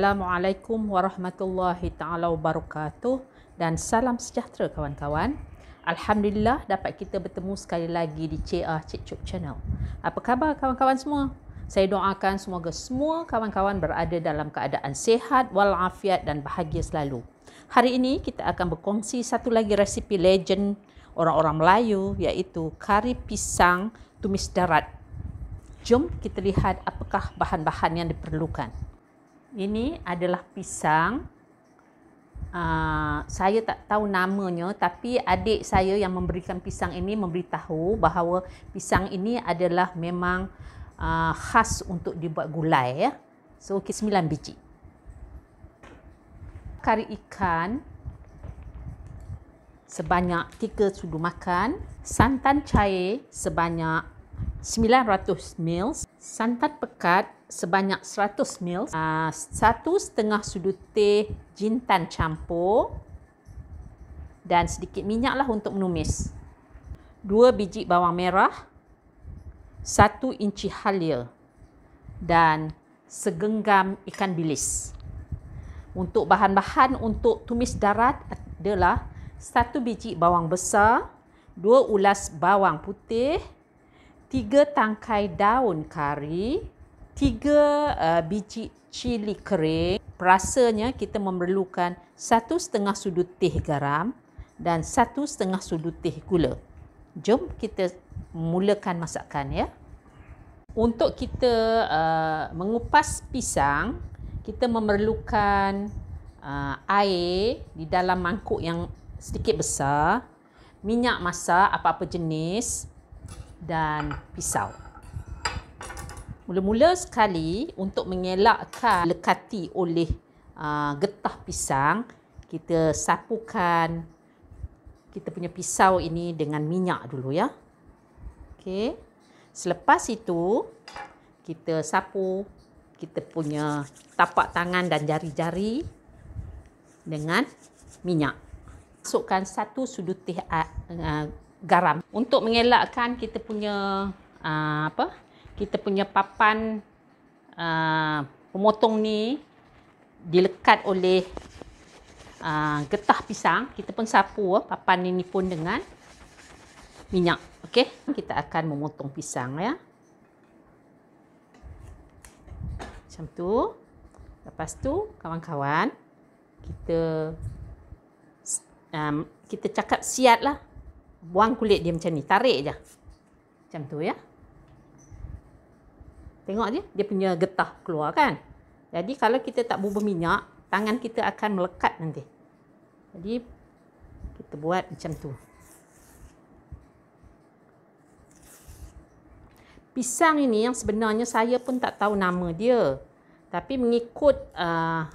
Assalamualaikum warahmatullahi taala wabarakatuh dan salam sejahtera kawan-kawan. Alhamdulillah dapat kita bertemu sekali lagi di CA Cik Cuk Channel. Apa khabar kawan-kawan semua? Saya doakan semoga semua kawan-kawan berada dalam keadaan sehat walafiat dan bahagia selalu. Hari ini kita akan berkongsi satu lagi resipi legend orang-orang Melayu iaitu kari pisang tumis darat. Jom kita lihat apakah bahan-bahan yang diperlukan. Ini adalah pisang. Uh, saya tak tahu namanya tapi adik saya yang memberikan pisang ini memberitahu bahawa pisang ini adalah memang uh, khas untuk dibuat gulai ya. So okay, 9 biji. Kari ikan sebanyak 3 sudu makan, santan cair sebanyak 900 ml, santan pekat sebanyak 100 ml, ah, satu setengah sudu teh jintan campur dan sedikit minyak lah untuk menumis. Dua biji bawang merah, satu inci halia dan segenggam ikan bilis. Untuk bahan-bahan untuk tumis darat adalah satu biji bawang besar, dua ulas bawang putih, tiga tangkai daun kari, tiga uh, biji cili kering. Rasanya kita memerlukan satu setengah sudu teh garam dan satu setengah sudu teh gula. Jom kita mulakan masakan ya. Untuk kita uh, mengupas pisang, kita memerlukan uh, air di dalam mangkuk yang sedikit besar, minyak masak apa-apa jenis, dan pisau. Mula-mula sekali untuk mengelakkan lekati oleh uh, getah pisang, kita sapukan kita punya pisau ini dengan minyak dulu ya. Okey. Selepas itu kita sapu kita punya tapak tangan dan jari-jari dengan minyak. Masukkan satu sudu teh garam untuk mengelakkan kita punya uh, apa kita punya papan uh, pemotong ni dilekat oleh uh, getah pisang kita pun sapu uh, papan ini pun dengan minyak okey kita akan memotong pisang ya macam tu lepas tu kawan-kawan kita um, kita cakap siat lah buang kulit dia macam ni, tarik je. Macam tu ya. Tengok dia, dia punya getah keluar kan. Jadi kalau kita tak bubuh minyak, tangan kita akan melekat nanti. Jadi kita buat macam tu. Pisang ini yang sebenarnya saya pun tak tahu nama dia. Tapi mengikut uh,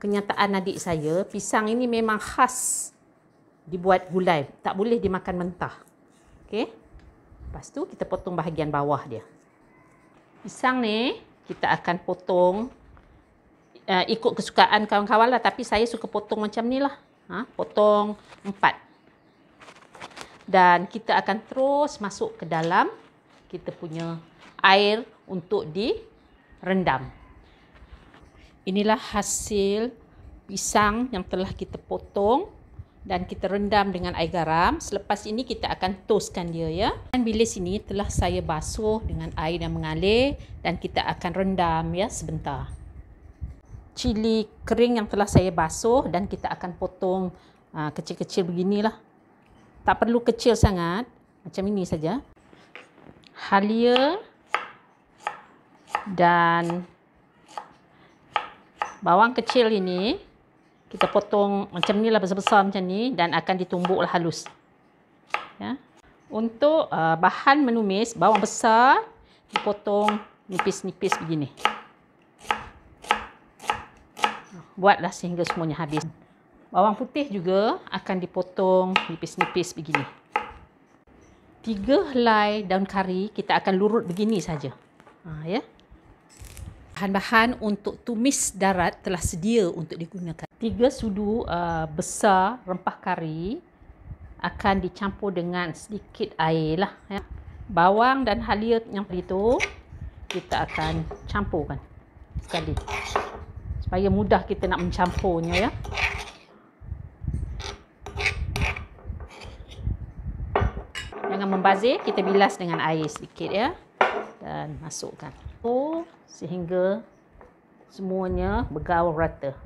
kenyataan adik saya, pisang ini memang khas dibuat gulai. Tak boleh dimakan mentah. Okey. Lepas tu kita potong bahagian bawah dia. Pisang ni kita akan potong uh, ikut kesukaan kawan-kawan lah. Tapi saya suka potong macam ni lah. Ha? Potong empat. Dan kita akan terus masuk ke dalam kita punya air untuk direndam. Inilah hasil pisang yang telah kita potong dan kita rendam dengan air garam. Selepas ini kita akan toastkan dia ya. Dan bilis sini telah saya basuh dengan air yang mengalir dan kita akan rendam ya sebentar. Cili kering yang telah saya basuh dan kita akan potong ah, kecil-kecil beginilah. Tak perlu kecil sangat. Macam ini saja. Halia dan bawang kecil ini kita potong macam ni lah besar-besar macam ni dan akan ditumbuk lah halus. Ya. Untuk uh, bahan menumis, bawang besar dipotong nipis-nipis begini. Buatlah sehingga semuanya habis. Bawang putih juga akan dipotong nipis-nipis begini. Tiga helai daun kari kita akan lurut begini saja. Ha, ya. Bahan-bahan untuk tumis darat telah sedia untuk digunakan tiga sudu uh, besar rempah kari akan dicampur dengan sedikit air lah. Ya. Bawang dan halia yang tadi tu kita akan campurkan sekali. Supaya mudah kita nak mencampurnya ya. Jangan membazir, kita bilas dengan air sedikit ya. Dan masukkan. Oh, sehingga semuanya bergaul rata.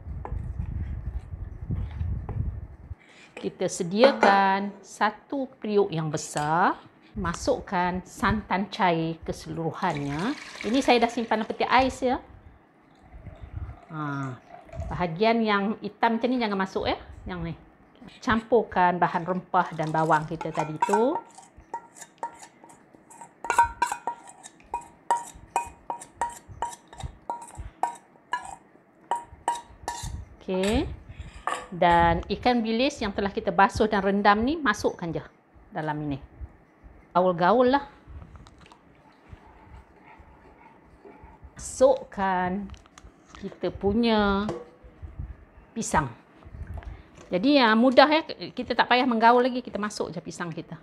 kita sediakan satu periuk yang besar masukkan santan cair keseluruhannya ini saya dah simpan peti ais ya ha, bahagian yang hitam macam ni jangan masuk ya yang ni campurkan bahan rempah dan bawang kita tadi tu Okay dan ikan bilis yang telah kita basuh dan rendam ni masukkan je dalam ini. Gaul gaul lah. Masukkan kita punya pisang. Jadi yang ah, mudah ya, kita tak payah menggaul lagi, kita masuk je pisang kita.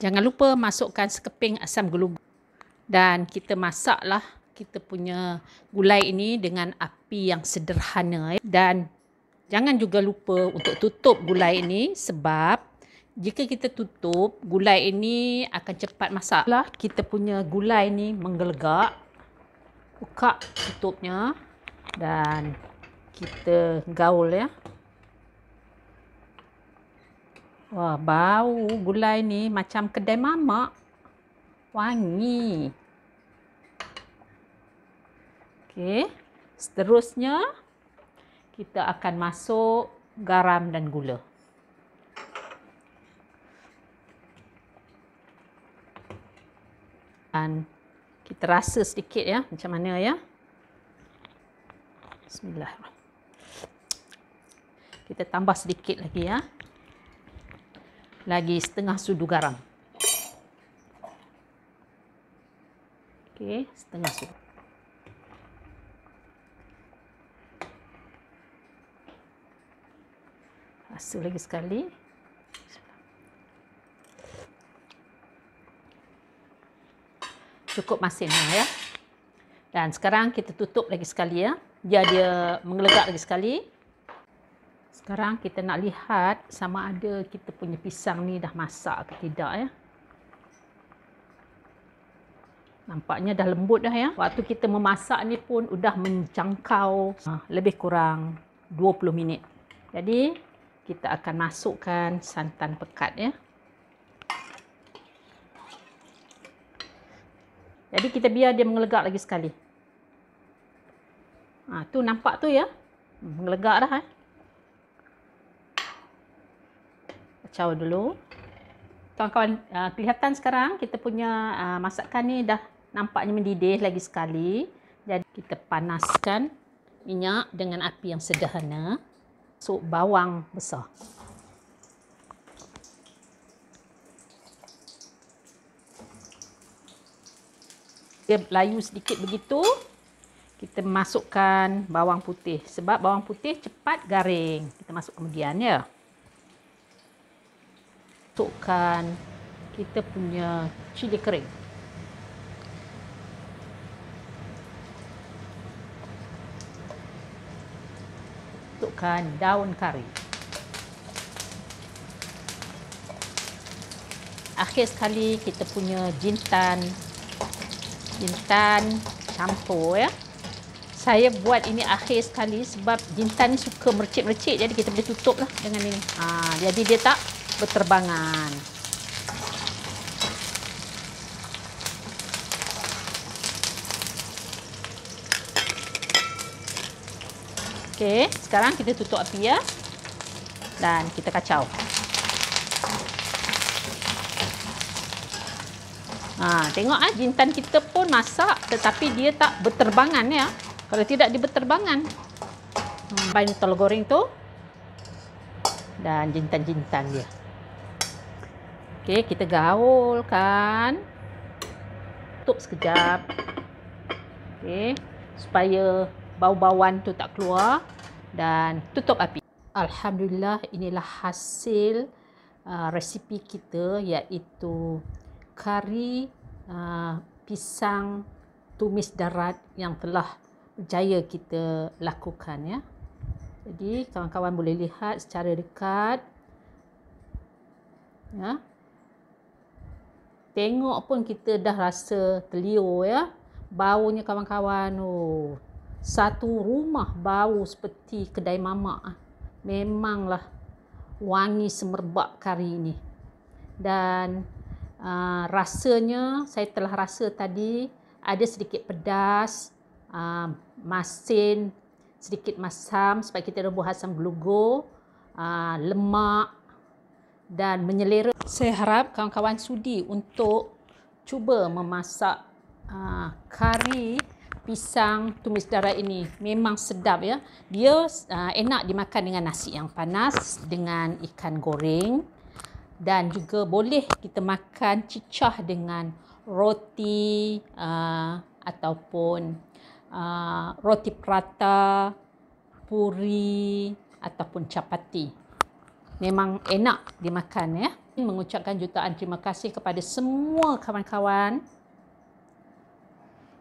Jangan lupa masukkan sekeping asam gelum. Dan kita masaklah kita punya gulai ini dengan api yang sederhana. Ya. Dan jangan juga lupa untuk tutup gulai ini sebab jika kita tutup, gulai ini akan cepat masak. Lah kita punya gulai ini menggelegak. Buka tutupnya dan kita gaul ya. Wah, bau gulai ni macam kedai mamak. Wangi. Okey. Seterusnya, kita akan masuk garam dan gula. Dan kita rasa sedikit ya, macam mana ya. Bismillahirrahmanirrahim. Kita tambah sedikit lagi ya lagi setengah sudu garam. Okey, setengah sudu. Rasa lagi sekali. Cukup masin lah, ya. Dan sekarang kita tutup lagi sekali ya. Dia dia mengelegak lagi sekali sekarang kita nak lihat sama ada kita punya pisang ni dah masak ke tidak ya. Nampaknya dah lembut dah ya. Waktu kita memasak ni pun sudah menjangkau ha, lebih kurang 20 minit. Jadi kita akan masukkan santan pekat ya. Jadi kita biar dia mengelegak lagi sekali. Ah ha, tu nampak tu ya. Mengelegak dah eh. kacau dulu. Tuan-tuan, ah, kelihatan sekarang kita punya ah, masakan ni dah nampaknya mendidih lagi sekali. Jadi kita panaskan minyak dengan api yang sederhana. So, bawang besar. Dia layu sedikit begitu. Kita masukkan bawang putih. Sebab bawang putih cepat garing. Kita masuk kemudian Ya untukkan kita punya cili kering. Untukkan daun kari. Akhir sekali kita punya jintan. Jintan campur ya. Saya buat ini akhir sekali sebab jintan ni suka mercik-mercik jadi kita boleh tutup lah dengan ini. Ha, jadi dia tak berterbangan. Okay, sekarang kita tutup api ya. Dan kita kacau. Ha, tengok ah jintan kita pun masak tetapi dia tak berterbangan ya. Kalau tidak dia berterbangan. Hmm, bain telur goreng tu. Dan jintan-jintan dia. Okey, kita gaulkan. Tutup sekejap. Okey, supaya bau-bauan tu tak keluar dan tutup api. Alhamdulillah, inilah hasil uh, resipi kita iaitu kari uh, pisang tumis darat yang telah berjaya kita lakukan ya. Jadi kawan-kawan boleh lihat secara dekat. Ya tengok pun kita dah rasa telio ya. Baunya kawan-kawan. Oh. Satu rumah bau seperti kedai mamak. Memanglah wangi semerbak kari ini. Dan uh, rasanya saya telah rasa tadi ada sedikit pedas, uh, masin, sedikit masam sebab kita rebus asam glugo, uh, lemak dan menyelera saya harap kawan-kawan sudi untuk cuba memasak uh, kari pisang tumis darah ini memang sedap ya dia uh, enak dimakan dengan nasi yang panas dengan ikan goreng dan juga boleh kita makan cicah dengan roti uh, ataupun uh, roti prata puri ataupun capati memang enak dimakan ya mengucapkan jutaan terima kasih kepada semua kawan-kawan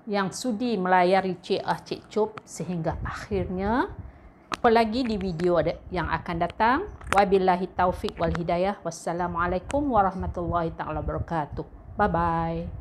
yang sudi melayari Cik Ah Cik Cup sehingga akhirnya. Apa lagi di video yang akan datang. Wabillahi taufiq wal hidayah. Wassalamualaikum warahmatullahi taala wabarakatuh. Bye-bye.